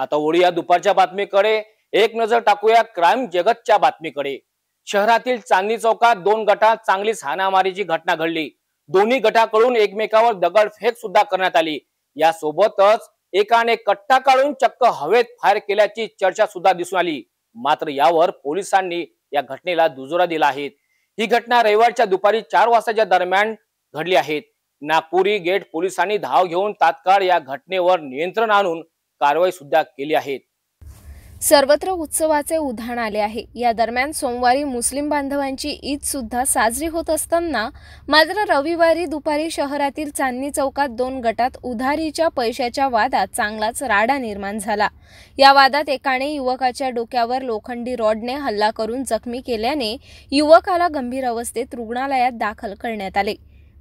आता ओळी दुपारच्या बातमीकडे एक नजर टाकूया क्राईम जगतच्या बातमीकडे शहरातील चांदणी चौकात दोन गटात चांगलीच हाणामारीची घटना घडली दोन्ही गटाकडून एकमेकावर दगडफेक सुद्धा करण्यात आली यासोबतच एकाने कट्टा काढून चक्क हवेत फायर केल्याची चर्चा सुद्धा दिसून आली मात्र यावर पोलिसांनी या घटनेला दुजोरा दिला आहे ही घटना रविवारच्या दुपारी चार वाजताच्या दरम्यान घडली आहे नागपुरी गेट पोलिसांनी धाव घेऊन तात्काळ या घटनेवर नियंत्रण आणून कारवाई सुद्धा केली आहे सर्वत्र उत्सवाचे उधाण आले आहे या दरम्यान सोमवारी मुस्लिम बांधवांची ईद सुद्धा साजरी होत असताना मात्र रविवारी दुपारी शहरातील चांदणी चौकात दोन गटात उधारीच्या पैशाच्या वादात चांगलाच राडा निर्माण झाला या वादात एकाने युवकाच्या डोक्यावर लोखंडी रॉडने हल्ला करून जखमी केल्याने युवकाला गंभीर अवस्थेत रुग्णालयात दाखल करण्यात आले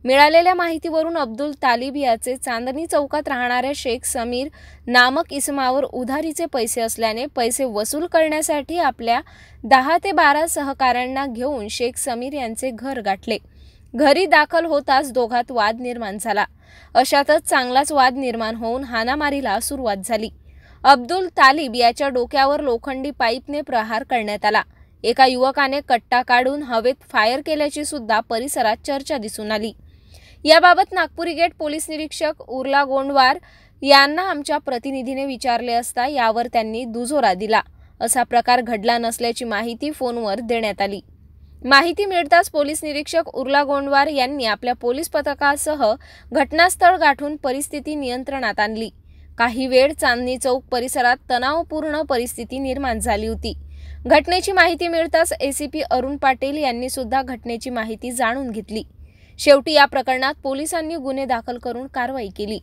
मिळालेल्या माहितीवरून अब्दुल तालिब याचे चांदणी चौकात राहणाऱ्या शेख समीर नामक इसमावर उधारीचे पैसे असल्याने पैसे वसूल करण्यासाठी आपल्या दहा ते बारा सहकाऱ्यांना घेऊन शेख समीर यांचे घर गाठले घरी दाखल होताच दोघात वाद निर्माण झाला अशातच चांगलाच वाद निर्माण होऊन हानामारीला सुरुवात झाली अब्दुल तालिब याच्या डोक्यावर लोखंडी पाईपने प्रहार करण्यात आला एका युवकाने कट्टा काढून हवेत फायर केल्याची सुद्धा परिसरात चर्चा दिसून आली याबाबत नागपुरी गेट पोलीस निरीक्षक उर्ला गोंडवार यांना आमच्या प्रतिनिधीने विचारले असता यावर त्यांनी दुजोरा दिला असा प्रकार घडला नसल्याची माहिती फोनवर देण्यात आली माहिती मिळताच पोलीस निरीक्षक उर्ला गोंडवार यांनी आपल्या पोलीस पथकासह घटनास्थळ गाठून परिस्थिती नियंत्रणात आणली काही वेळ चांदणी चौक परिसरात तणावपूर्ण परिस्थिती निर्माण झाली होती घटनेची माहिती मिळताच एसीपी अरुण पाटील यांनी सुद्धा घटनेची माहिती जाणून घेतली शेवटी या प्रकरणात पोलिसांनी गुन्हे दाखल करून कारवाई केली